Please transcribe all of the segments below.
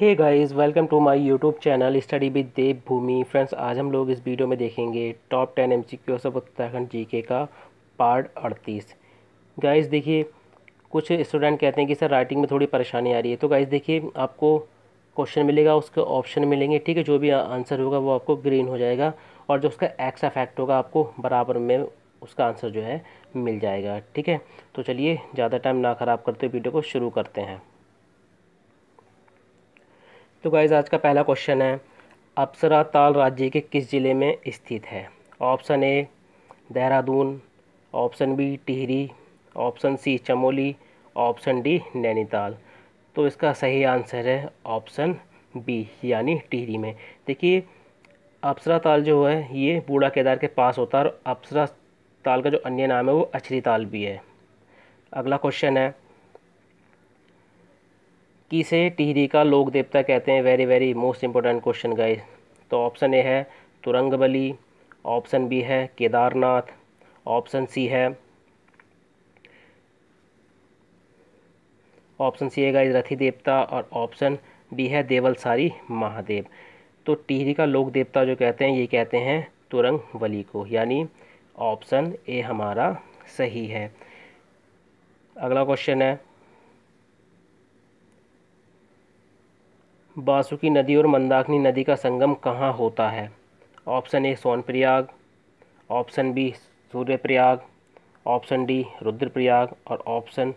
hey guys welcome to my YouTube channel study with Dev Bhoomi friends आज हम लोग इस वीडियो में देखेंगे top ten M C Q Uttarakhand GK का पार्ट अड़तीस गाइस देखिए कुछ स्टूडेंट कहते हैं कि सर राइटिंग में थोड़ी परेशानी आ रही है तो गाइस देखिए आपको क्वेश्चन मिलेगा उसके ऑप्शन मिलेंगे ठीक है जो भी आंसर होगा वो आपको ग्रीन हो जाएगा और जो उसका एक्स अफेक्ट होगा आपको बराबर में उसका आंसर जो है मिल जाएगा ठीक है तो चलिए ज़्यादा टाइम ना ख़राब करते वीडियो को शुरू करते हैं तो गाइज आज का पहला क्वेश्चन है अप्सरा ताल राज्य के किस ज़िले में स्थित है option A Dehradun option B Tehri option C Chamoli option D Nainital तो इसका सही आंसर है ऑप्शन बी यानी टिहरी में देखिए अप्सरा ताल जो है ये बूढ़ा केदार के पास होता है और अप्सरा ताल का जो अन्य नाम है वो अछरी ताल भी है अगला क्वेश्चन है किसे टिहरी का लोक देवता कहते हैं very very most important question guys तो ऑप्शन ए है तुरंगबली ऑप्शन बी है केदारनाथ ऑप्शन सी है ऑप्शन सी है गाइस रथी देवता और ऑप्शन डी है देवलसारी महादेव तो टिहरी का लोक देवता जो कहते हैं ये कहते हैं तुरंग बली को यानी ऑप्शन ए हमारा सही है अगला क्वेश्चन है बासुकी नदी और मंदाकिनी नदी का संगम कहाँ होता है option A Sonprayag option B Suryaprayag option D Rudraprayag और ऑप्शन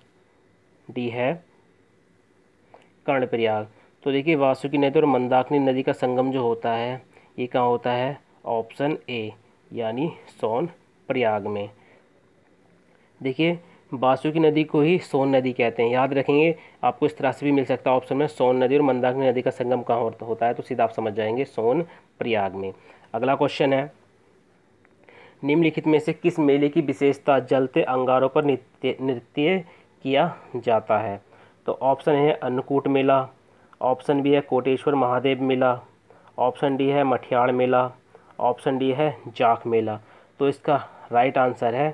डी है कर्णप्रयाग तो देखिए वासुकी नदी और मंदाकिनी नदी का संगम जो होता है ये कहाँ होता है ऑप्शन ए यानी सोन प्रयाग में देखिए बासुकी नदी को ही सोन नदी कहते हैं याद रखेंगे आपको इस तरह से भी मिल सकता है ऑप्शन में सोन नदी और मंदाकिनी नदी का संगम कहाँ होता है तो सीधा आप समझ जाएंगे सोन प्रयाग में अगला क्वेश्चन है निम्नलिखित में से किस मेले की विशेषता जलते अंगारों पर नृत्य नृत्य किया जाता है तो ऑप्शन है अन्नकूट मेला ऑप्शन बी है कोटेश्वर महादेव मेला ऑप्शन डी है मठियाड़ मेला ऑप्शन डी है जाख मेला तो इसका राइट आंसर है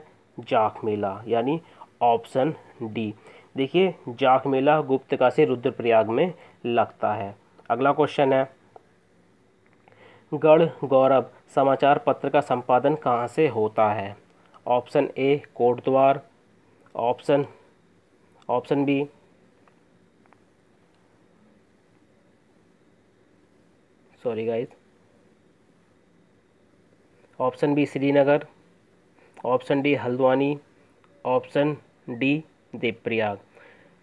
जाख मेला यानी ऑप्शन डी देखिए जाख मेला गुप्त काशी रुद्रप्रयाग में लगता है अगला क्वेश्चन है गढ़ गौरव समाचार पत्र का संपादन कहाँ से होता है option A Kotdwar option option B sorry guys option B Srinagar option D Haldwani option D Devprayag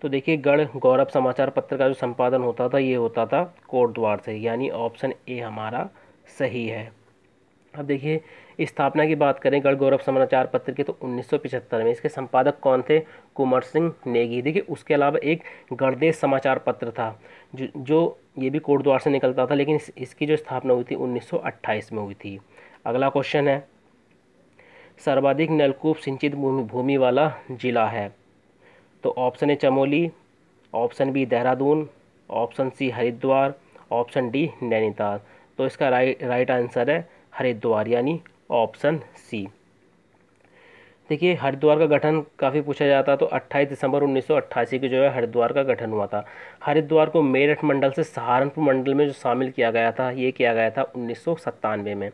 तो देखिए गढ़ गौरव समाचार पत्र का जो संपादन होता था ये होता था कोटद्वार से यानी ऑप्शन ए हमारा सही है अब देखिए स्थापना की बात करें गढ़ गौरव समाचार पत्र की तो 1975 में इसके संपादक कौन थे कुंवर सिंह नेगी देखिए उसके अलावा एक गढ़देश समाचार पत्र था जो जो ये भी कोटद्वार से निकलता था लेकिन इस, इसकी जो स्थापना हुई थी 1928 में हुई थी अगला क्वेश्चन है सर्वाधिक नलकूप सिंचित भूमि वाला ज़िला है तो option A Chamoli option B Dehradun option C Haridwar option D Nainital तो इसका राइट राइट आंसर है हरिद्वार यानी ऑप्शन सी देखिए हरिद्वार का गठन काफ़ी पूछा जाता तो 28 दिसंबर 1988 को जो है हरिद्वार का गठन हुआ था हरिद्वार को मेरठ मंडल से सहारनपुर मंडल में जो शामिल किया गया था ये किया गया था उन्नीस में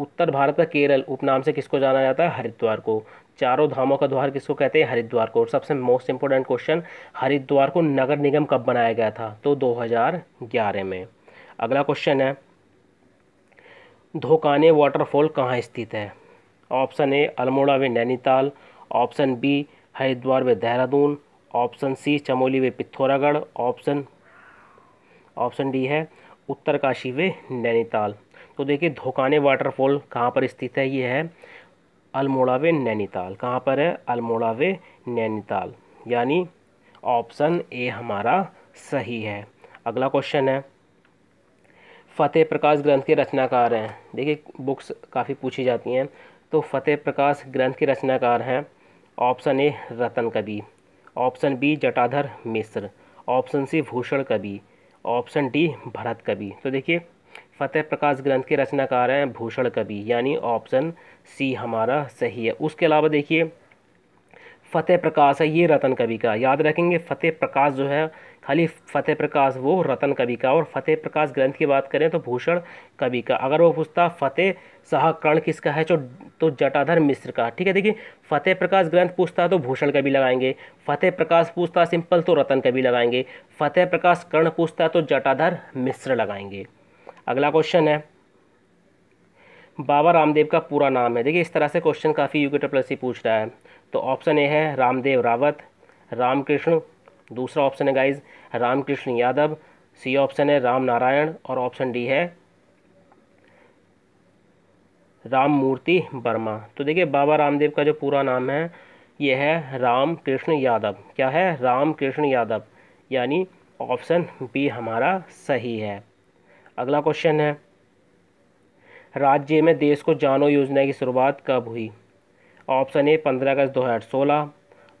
उत्तर भारत का केरल उपनाम से किसको जाना जाता है हरिद्वार को चारों धामों का द्वार किसको कहते हैं हरिद्वार को और सबसे मोस्ट इंपॉर्टेंट क्वेश्चन हरिद्वार को नगर निगम कब बनाया गया था तो 2011 में अगला क्वेश्चन है धोकाने वाटरफॉल कहाँ स्थित है ऑप्शन ए अल्मोड़ा व नैनीताल ऑप्शन बी हरिद्वार वे देहरादून ऑप्शन सी चमोली वे पिथौरागढ़ ऑप्शन ऑप्शन डी है उत्तरकाशी व नैनीताल तो देखिए धोकाने वाटरफॉल कहाँ पर स्थित है ये है अल्मोड़ा व नैनीताल कहाँ पर है अल्मोड़ा व नैनीताल यानी ऑप्शन ए हमारा सही है अगला क्वेश्चन है फतेह प्रकाश ग्रंथ के रचनाकार हैं देखिए बुक्स काफ़ी पूछी जाती हैं तो फतेह प्रकाश ग्रंथ के रचनाकार हैं ऑप्शन ए रतन कवि option B Jatadhar Mishra option C Bhushan कवि ऑप्शन डी भरत कवि तो देखिए फतेह प्रकाश ग्रंथ के रचनाकार हैं भूषण कवि यानी ऑप्शन सी हमारा सही है उसके अलावा देखिए फतेह प्रकाश है ये रतन कवि का याद रखेंगे फतेह प्रकाश जो है खाली फतेह प्रकाश वो रतन कवि का और फतेह प्रकाश ग्रंथ की बात करें तो भूषण कवि का अगर वो पूछता फतेह शाह कर्ण किसका है जो तो, तो जटाधर मिश्र का ठीक है देखिए फतेह प्रकाश ग्रंथ पूछता तो भूषण कवि लगाएंगे फतेह प्रकाश पूछता सिंपल तो रतन कवि लगाएंगे फतेह प्रकाश कर्ण पूछता तो जटाधर मिश्र लगाएंगे अगला क्वेश्चन है बाबा रामदेव का पूरा नाम है देखिए इस तरह से क्वेश्चन काफ़ी यूके प्लस ही पूछ रहा है तो ऑप्शन ए है रामदेव रावत रामकृष्ण दूसरा ऑप्शन है guys Ramkrishna Yadav C option है राम नारायण और ऑप्शन डी है राम मूर्ति वर्मा तो देखिए बाबा रामदेव का जो पूरा नाम है ये है राम कृष्ण यादव क्या है राम कृष्ण यादव यानी ऑप्शन बी हमारा सही है अगला क्वेश्चन है राज्य में देश को जानो योजना की शुरुआत कब हुई ऑप्शन ए पंद्रह अगस्त दो हज़ार सोलह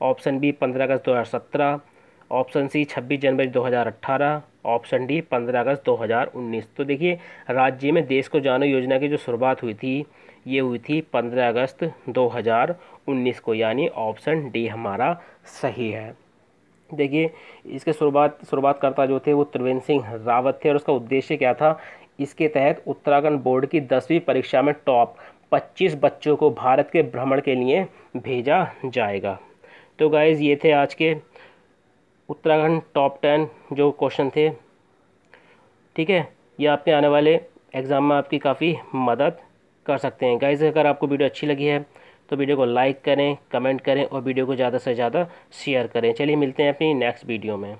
ऑप्शन बी पंद्रह अगस्त दो हज़ार सत्रह ऑप्शन सी 26 जनवरी 2018 ऑप्शन डी 15 अगस्त 2019 तो देखिए राज्य में देश को जानो योजना की जो शुरुआत हुई थी ये हुई थी 15 अगस्त 2019 को यानी ऑप्शन डी हमारा सही है देखिए इसके शुरुआत शुरुआतकर्ता जो थे वो त्रिवेंद्र सिंह रावत थे और उसका उद्देश्य क्या था इसके तहत उत्तराखंड बोर्ड की दसवीं परीक्षा में टॉप 25 बच्चों को भारत के भ्रमण के लिए भेजा जाएगा तो गाइज़ ये थे आज के उत्तराखंड टॉप टेन जो क्वेश्चन थे ठीक है ये आपके आने वाले एग्ज़ाम में आपकी काफ़ी मदद कर सकते हैं गाइज अगर आपको वीडियो अच्छी लगी है तो वीडियो को लाइक करें कमेंट करें और वीडियो को ज़्यादा से ज़्यादा शेयर करें चलिए मिलते हैं अपनी नेक्स्ट वीडियो में